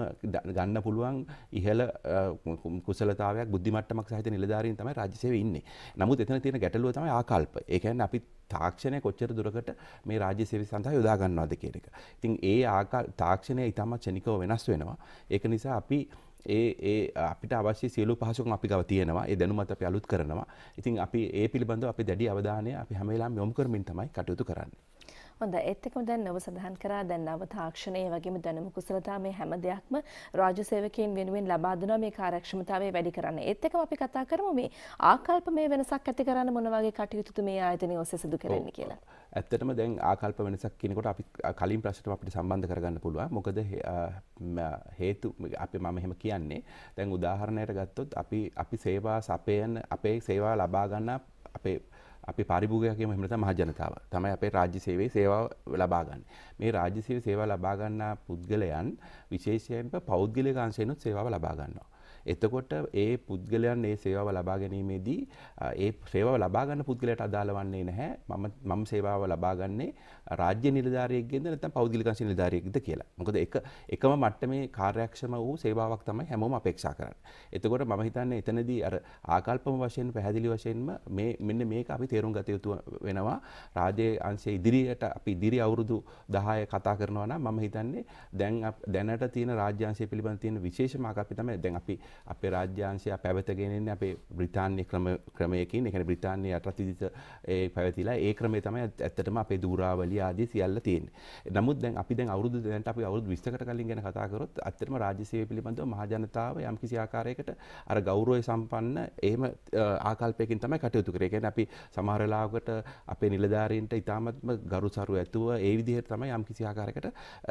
ගන්න පුළුවන් ඉහළ කුසලතාවය ස්වභාවයක් බුද්ධිමට්ටමක් සහිත නිලධාරීන් තමයි රාජ්‍ය සේවයේ ඉන්නේ. නමුත් එතන තියෙන ගැටලුව තමයි ආකල්ප. ඒ කියන්නේ අපි තාක්ෂණය කොච්චර දුරකට මේ රාජ්‍ය සේවය සඳහා යොදා ගන්නවද කියන එක. ඉතින් ඒ තාක්ෂණය ඉතාමත් ක්ෂණිකව වෙනස් වෙනවා. ඒක නිසා අපි ඒ ඒ අපිට අවශ්‍ය සියලු පහසුකම් අපි ගව තියෙනවා. ඒ දැනුමත් අපි අලුත් කරනවා. ඉතින් අපි ඒ පිළිබඳව අපි දැඩි අවධානය අපි හැම වෙලාවෙම යොමු කරමින් තමයි කටයුතු කරන්නේ. හොඳ එත්තකම දැන් නව සඳහන් කරා දැන් නව තාක්ෂණය වගේම දැනුම කුසලතා මේ හැම දෙයක්ම රාජ්‍ය සේවකයන් වෙනුවෙන් ලබා දෙනවා මේ කාර්යක්ෂමතාවය වැඩි කරන්න. ඒත් එක්කම අපි කතා කරමු මේ ආකල්පමය වෙනසක් ඇති කරන්න මොන වගේ කටයුතුද මේ ආයතනය ඔස්සේ සිදු කරන්නේ කියලා. ඇත්තටම දැන් ආකල්ප වෙනසක් කියනකොට අපි කලින් ප්‍රශ්නට අපිට සම්බන්ධ කරගන්න පුළුවන්. මොකද හේතු අපි මම එහෙම කියන්නේ දැන් උදාහරණයක් ගත්තොත් අපි අපි සේවා සපයන අපේ සේවා ලබා ගන්න අපේ අපි පරිභූගයකම හමත මහජනතාව තමයි අපේ රාජ්‍ය සේවේ සේවාව ලබාගන්න මේ රාජ්‍ය සේව සේවා ලබාගන්නා පුද්ගලයන් විශේෂයෙන්ම පෞද්ගලික අංශයනුත් සේවාව ලබාගන්නවා එතකොට ඒ පුද්ගලයන් ඒ සේවාව ලබා ගැනීමේදී ඒ සේවාව ලබා ගන්න පුද්ගලයාට අදාළ වන්නේ නැහැ මම මම සේවාව ලබා ගන්නේ රාජ්‍ය නිලධාරියෙක්ගෙන්ද නැත්නම් පෞද්ගලික අංශ නිලධාරියෙක්ද කියලා. මොකද එක එකම මට්ටමේ කාර්යක්ෂම වූ සේවාවක් තමයි හැමෝම අපේක්ෂා කරන්නේ. එතකොට මම හිතන්නේ එතනදී අර ආකල්පම වශයෙන් පැහැදිලි වශයෙන්ම මේ මෙන්න මේක අපි තේරුම් ගත යුතු වෙනවා. රාජ්‍ය අංශයේ ඉදිරියට අපි ඉදිරි අවුරුදු 10 කතා කරනවා නම් මම හිතන්නේ දැන් දැනට තියෙන රාජ්‍ය අංශය පිළිබඳ තියෙන විශේෂ මාකල්පය තමයි දැන් අපි අපේ රාජ්‍යාංශය පැවතගෙනෙන්නේ අපේ බ්‍රිතාන්‍ය ක්‍රම ක්‍රමයකින් එකන බ්‍රිතාන්‍ය අටතිදිත පැවතිලා ඒ ක්‍රමේ තමයි ඇත්තටම අපේ දූරාවලිය ආදී සියල්ල තියෙන්නේ. නමුත් දැන් අපි දැන් අවුරුදු දැනට අපි අවුරුදු 20කට කලින් ගැන කතා කරොත් ඇත්තටම රාජ්‍ය සේවය පිළිබඳව මහජනතාව යම්කිසි ආකාරයකට අර ගෞරවය සම්පන්න එහෙම ආකල්පයකින් තමයි කටයුතු කරේ. ඒ කියන්නේ අපි සමහර වෙලාවකට අපේ නිලධාරීන්ට ඉතාමත්ම ගරුසරු ඇතුව ඒ විදිහට තමයි යම්කිසි ආකාරයකට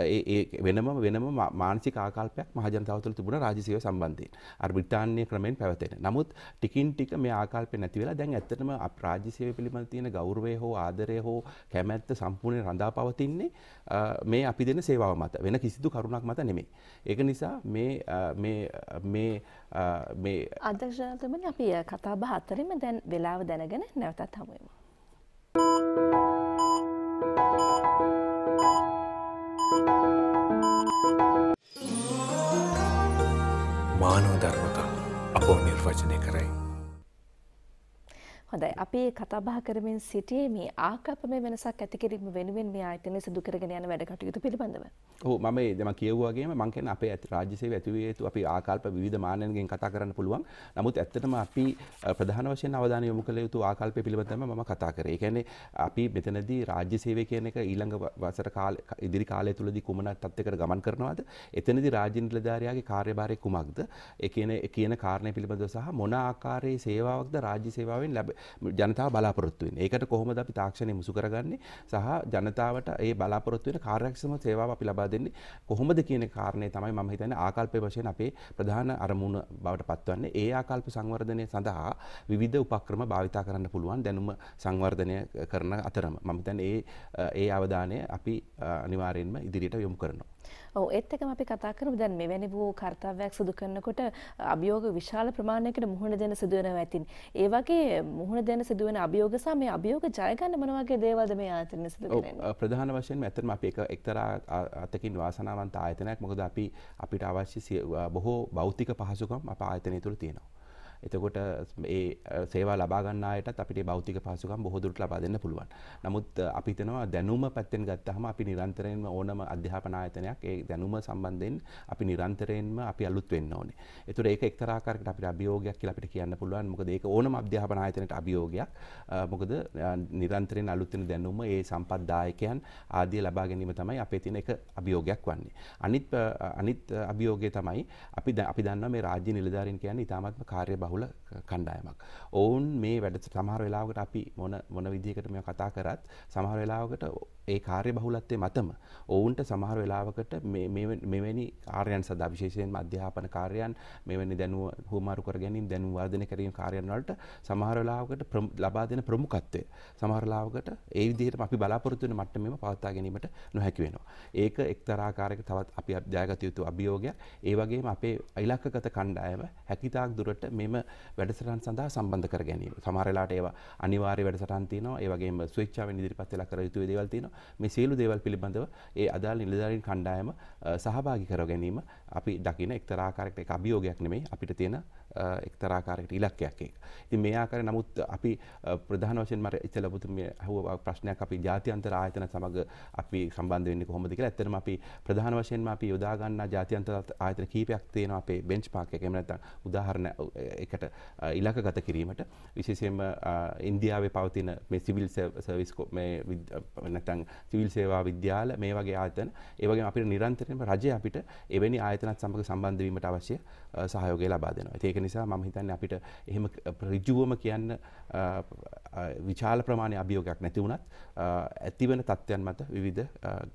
ඒ වෙනම වෙනම මානසික ආකල්පයක් මහජනතාව තුළ තිබුණා රාජ්‍ය සේවය සම්බන්ධයෙන්. අර බ්‍රිතාන්‍ය ක්‍රමෙන් පැවතෙන. නමුත් ටිකින් ටික මේ ආකල්පය නැති වෙලා දැන් ඇත්තටම රාජ්‍ය සේවය පිළිබඳ තියෙන ගෞරවය හෝ ආදරය හෝ කැමැත්ත සම්පූර්ණයෙන් රඳා පවතින්නේ මේ අපි දෙන සේවාව මත වෙන කිසිදු කරුණක් මත නෙමෙයි. ඒක නිසා මේ මේ මේ මේ අධ්‍යක්ෂණතුමනි අපි කතා බහ අතරින්ම දැන් වෙලාව දැනගෙන නැවතත් හමු වෙමු. මානව ධර්මතා අපෝ නිර්වචනය කරයි. හොඳයි අපි කතාබහ කරමින් සිටියේ මේ ආකල්පමය වෙනසක් ඇති කිරීම වෙනුවෙන් මේ ආයතනය සිදු කරගෙන යන වැඩ කටයුතු පිළිබඳව. ඔව් මම ඒ මම කියවුවාගේම මම කියන්නේ අපේ රාජ්‍ය සේවය ඇති විය යුතු අපි ආකල්ප විවිධ මානයන්ගෙන් කතා කරන්න පුළුවන්. නමුත් ඇත්තටම අපි ප්‍රධාන වශයෙන් අවධානය යොමු කළ යුතු ආකල්පය පිළිබඳව මම කතා කරේ. ඒ කියන්නේ අපි මෙතනදී රාජ්‍ය සේවය කියන එක ඊළඟ වසර කාල ඉදිරි කාලය තුලදී කුමන තත්ත්වයකට ගමන් කරනවද? එතනදී රාජ්‍ය නිලධාරියාගේ කාර්යභාරය කුමක්ද? ඒ කියන කියන කාරණය පිළිබඳව සහ මොන ආකාරයේ සේවාවක්ද රාජ්‍ය සේවාවෙන් ලැබ ජනතාව බලාපොරොත්තු වෙන්නේ. ඒකට කොහොමද අපි තාක්ෂණය මුසු කරගන්නේ සහ ජනතාවට ඒ බලාපොරොත්තු වෙන කාර්යක්ෂම සේවාව අපි ලබා දෙන්නේ කොහොමද කියන කාරණේ තමයි මම හිතන්නේ ආකල්පයේ වශයෙන් අපේ ප්‍රධාන අරමුණ බවට පත්වන්නේ. ඒ ආකල්ප සංවර්ධනය සඳහා විවිධ උපක්‍රම භාවිතා කරන්න පුළුවන් දැනුම සංවර්ධනය කරන අතරම මම හිතන්නේ ඒ ඒ අවධානය අපි අනිවාර්යයෙන්ම ඉදිරියට යොමු කරනවා. ඔව් ඒත් එකම අපි කතා කරමු දැන් මෙවැනි වූ කාර්යයක් සිදු කරනකොට අභියෝග විශාල ප්‍රමාණයකට මුහුණ දෙන්න සිදු වෙනවා ඇතින්. ඒ වගේ මුහුණ දෙන්න සිදු වෙන අභියෝග සහ මේ අභියෝග ජය ගන්න මොන වගේ දේවල්ද මේ ආයතන සිදු කරන්නේ? ප්‍රධාන වශයෙන්ම ඇත්තටම අපි එක එක්තරා අතකින් වාසනාවන්ත ආයතනයක්. මොකද අපි අපිට අවශ්‍ය බොහෝ භෞතික පහසුකම් අප ආයතනය තුළ තියෙනවා. එතකොට ඒ සේවා ලබාගන්නයට අපිට බෞතික පහසුකම් බොහොදුරට ලබා දෙන්න පුළුවන්. නමුත් අපි හිතනවා දැනුම පැත්තෙන් ගත්තහම අපි නිරන්තරයෙන්ම ඕනම අධ්‍යාපන ආයතනයක් ඒ දැනුම සම්බන්ධයෙන් අපි නිරන්තරයෙන්ම අපි අලුත් වෙන්න ඕනේ. ඒතර ඒක එක්තරා ආකාරයකට අපිට අභියෝගයක් කියලා අපිට කියන්න පුළුවන්. මොකද ඒක ඕනම අධ්‍යාපන ආයතනයට අභියෝගයක්. මොකද නිරන්තරයෙන් අලුත් වෙන දැනුම ඒ සම්පත් දායකයන් ආදී ලබා ගැනීම තමයි අපේ තියෙන එක අභියෝගයක් වන්නේ. අනිත් අනිත් අභියෝගය තමයි අපි අපි දන්නවා මේ රාජ්‍ය නිලධාරීන් කියන්නේ ඉතාමත්ම කාර්යබහුල බහුල කණ්ඩායමක්. ඔවුන් මේ වැඩ සමහර වෙලාවකට අපි මොන මොන විදිහකට මේ කතා කරත් සමහර වෙලාවකට ඒ කාර්ය බහුලත්වයේ මතම ඔවුන්ට සමහර වෙලාවකට මෙවැනි කාර්යයන් සඳහා විශේෂයෙන්ම අධ්‍යාපන කාර්යයන් මෙවැනි දැනුව හුවමාරු කර ගැනීම දැනුම් වර්ධනය කිරීම කාර්යයන් වලට සමහර වෙලාවකට ලබා දෙන ප්‍රමුඛත්වය සමහර වෙලාවකට ඒ විදිහට අපි බලාපොරොත්තු වෙන මට්ටමේම පවත්වා ගැනීමට නොහැකි වෙනවා. ඒක එක්තරා ආකාරයක තවත් අපි ජයගත යුතු අභියෝගයක්. ඒ වගේම අපේ ඉලක්කගත කණ්ඩායම හැකිතාක් දුරට මෙම වැඩසටන් සඳහා සම්බන්ධ කර ගැනීම. සමහරලාට ඒවා අනිවාර්ය වැඩසටන් තියෙනවා. ඒ වගේම ස්වේච්ඡාවෙන් ඉදිරිපත් වෙලා කර යුතු දේවල් තියෙනවා. මේ සියලු දේවල් පිළිබඳව ඒ අදාළ නිලධාරීන් කණ්ඩායම සහභාගී කර ගැනීම අපි දකින එක්තරා ආකාරයකට ඒක අභියෝගයක් නෙමෙයි අපිට තියෙන එක්තරාකාරකට ඉලක්කයක් ඒක. ඉතින් මේ ආකාරයෙන් නමුත් අපි ප්‍රධාන වශයෙන්ම ඉතල පුතුම අහුව ප්‍රශ්නයක් අපි ජාත්‍යන්තර ආයතන සමග අපි සම්බන්ධ වෙන්නේ කොහොමද කියලා. ඇත්තටම අපි ප්‍රධාන වශයෙන්ම අපි යොදා ගන්නා ජාත්‍යන්තර ආයතන කීපයක් තියෙනවා අපේ බෙන්ච්මාර්ක් එක. එහෙම නැත්නම් උදාහරණ එකට ඉලක්කගත කිරීමට විශේෂයෙන්ම ඉන්දියාවේ පවතින මේ සිවිල් සර්විස් මේ නැත්නම් සිවිල් සේවා විද්‍යාල මේ වගේ ආයතන ඒ වගේම අපිට නිරන්තරයෙන්ම රජය අපිට එවැනි ආයතනත් සමග සම්බන්ධ වීමට අවශ්‍ය සහයෝගය ලබා දෙනවා. ඒක නිසා මම හිතන්නේ අපිට එහෙම ඍජුවම කියන්න විශාල ප්‍රමාණයේ අභියෝගයක් නැති වුණත් ඇතිවන තත්ත්වයන් මත විවිධ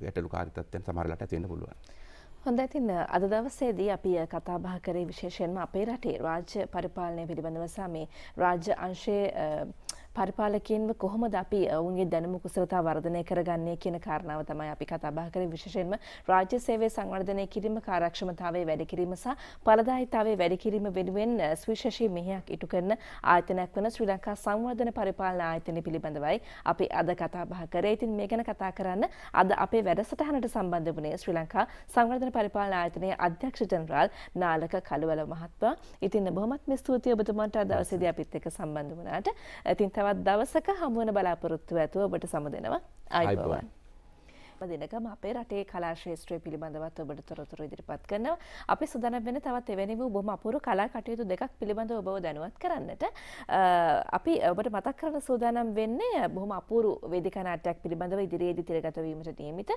ගැටලුකාරී තත්ත්වයන් සමහරලාට ඇති වෙන්න පුළුවන්. හොඳ ඇතින් අද දවසේදී අපි කතාබහ කරේ විශේෂයෙන්ම අපේ රටේ රාජ්‍ය පරිපාලනය පිළිබඳව සහ මේ රාජ්‍ය අංශයේ පරිපාලකයන්ව කොහොමද අපි ඔවුන්ගේ දැනුම කුසලතා වර්ධනය කරගන්නේ කියන කාරණාව තමයි අපි කතා බහ කරේ විශේෂයෙන්ම රාජ්‍ය සේවය සංවර්ධනය කිරීම කාර්යක්ෂමතාවයේ වැඩි කිරීම සහ ඵලදායීතාවයේ වැඩි කිරීම වෙනුවෙන් සුවිශේෂී මෙහෙයක් ඉටු කරන ආයතනයක් වන ශ්‍රී ලංකා සංවර්ධන පරිපාලන ආයතනය පිළිබඳවයි අපි අද කතා බහ කරේ. ඉතින් මේ ගැන කතා කරන්න අද අපේ වැඩසටහනට සම්බන්ධ වුණේ ශ්‍රී ලංකා සංවර්ධන පරිපාලන ආයතනයේ අධ්‍යක්ෂ ජනරාල් නාලක කළුවල මහත්මයා. ඉතින් බොහොමත්ම ස්තුතියි ඔබතුමාට අද දවසේදී අපිත් එක්ක සම්බන්ධ වුණාට. ඉතින් තවත් දවසක හමුවන බලාපොරොත්තුව ඇතුව ඔබට සමදෙනවා අයිබෝවන්. දෙනකම අපේ රටේ කලා ශේෂත්‍රය පිළිබඳවත් ඔබට තොරතුරු ඉදිරිපත් කරනවා. අපි සුදන වෙන තවත් එවැනි වූ බොහොම අපූර්ව කලා කටයුතු දෙකක් පිළිබඳව ඔබව දැනුවත් කරන්නට අපි ඔබට මතක් කරන සූදානම් වෙන්නේ බොහොම අපූරු වේදිකා නාට්‍යයක් පිළිබඳව ඉදිරියේදී තිරගත වීමට නියමිත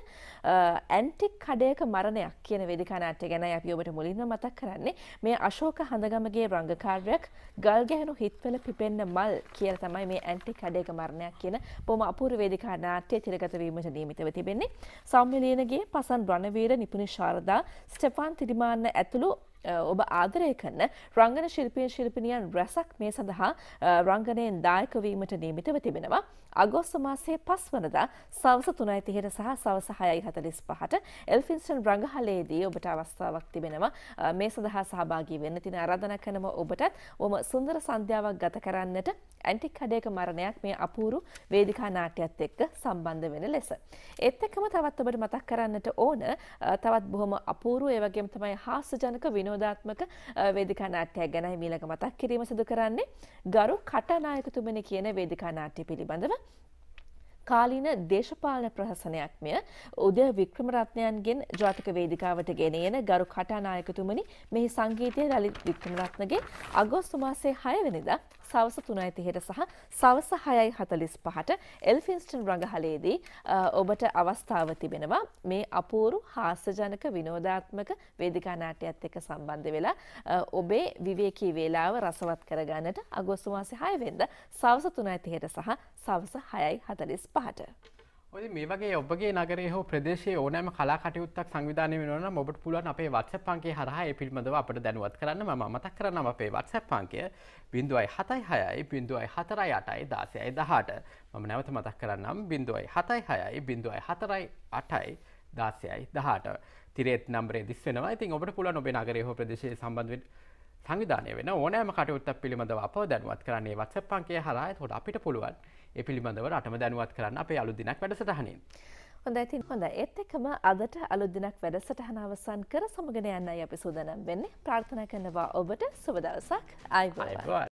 ඇන්ටික් කඩයක මරණයක් කියන වේදිකා නාට්‍ය ගැන අපි ඔබට මුලින්ම මතක් කරන්නේ මේ අශෝක හඳගමගේ රංගකාරයක් ගල් ගැහණු හිත්වල පිපෙන්න මල් කියලා තමයි මේ ඇන්ටික් කඩයක මරණයක් කියන බොහොම අපූර්ව වේදිකා නාට්‍ය තිරගත වීමට නියමිතව තිබෙන්නේ සම්මිලියනගේ පසන් රණවීර නිපුණි ශාරදා ස්ටෙෆාන් තිරිමාන්න ඇතුළු ඔබ ආදරය කරන රංගන ශිල්පීන් ශිල්පිනියන් රැසක් මේ සඳහා රංගනයෙන් දායකවීමට නීමිතව තිබෙනවා අගෝස්තු මාසේ පස්වනදා සවස 3:30ට සහ සවස 6:45ට එල්ෆින්ස්ටන් රංගහලේදී ඔබට අවස්ථාවක් තිබෙනවා මේ සඳහා සහභාගී වෙන්න. ඉතින් ආරාධනා කරනවා ඔබටත් ඔම සුන්දර සන්ධ්‍යාවක් ගත කරන්නට ඇන්ටික් කඩේක මරණයක් මේ අපූරු වේදිකා නාට්‍යයත් එක්ක සම්බන්ධ වෙන ලෙස. ඒත් එක්කම තවත් ඔබට මතක් කරන්නට ඕන තවත් බොහොම අපූරු ඒ වගේම තමයි හාස්‍යජනක විනෝදාත්මක වේදිකා නාට්‍යයක් ගැනයි මීළඟ මතක් කිරීම සිදු කරන්නේ ගරු කටනායකතුමනි කියන වේදිකා නාට්‍ය පිළිබඳව කාලීන දේශපාලන ප්‍රහසනයක් මෙය උදය වික්‍රමරත්නයන්ගෙන් ජාතික වේදිකාවට ගෙනයන ගරු කටානායකතුමනි මෙහි සංගීතය ලලිත් වික්‍රමරත්නගේ අගෝස්තු මාසේ 6 වෙනිදා සවස 3:30ට සහ සවස 6:45ට එල්ෆින්ස්ටන් රඟහලේදී ඔබට අවස්ථාව තිබෙනවා මේ අපූරු හාස්‍යජනක විනෝදාත්මක වේදිකා නාට්‍යයත් එක්ක සම්බන්ධ වෙලා ඔබේ විවේකී වේලාව රසවත් කරගන්නට අගෝස්තු මාසේ 6 වෙනිදා සවස 3:30ට සහ සවස 6:45ට ඔය මේ වගේ ඔබගේ නගරේ හෝ ප්‍රදේශයේ ඕනෑම කලා කටයුත්තක් සංවිධානය වෙනවා නම් ඔබට පුළුවන් අපේ WhatsApp අංකය හරහා ඒ පිළිබඳව අපට දැනුවත් කරන්න මම මතක් කරනවා අපේ WhatsApp අංකය 076 048 16 18 මම නැවත මතක් කරන්නම් 076 048 16 18 තිරේත් නම්බරේ දිස් වෙනවා. ඉතින් ඔබට පුළුවන් ඔබේ නගරේ හෝ ප්‍රදේශයේ සම්බන්ධ වෙන්න සංවිධානය වෙන ඕනෑම කටයුත්තක් පිළිබඳව අපව දැනුවත් කරන්නේ WhatsApp අංකය හරහා. එතකොට අපිට පුළුවන් ඒ පිළිබඳව රටම දැනුවත් කරන්න අපේ අලු දිනක් වැඩසටහනින්. හොඳ ඇතින් හොඳ එත් එකම අදට අලුදිනක් වැඩසටහන අවසන් කර සමගෙන යන්නයි අපි සූදනම් වෙන්නේ ප්‍රාර්ථනා කරනවා ඔබට සුබදවසක් අයිබ.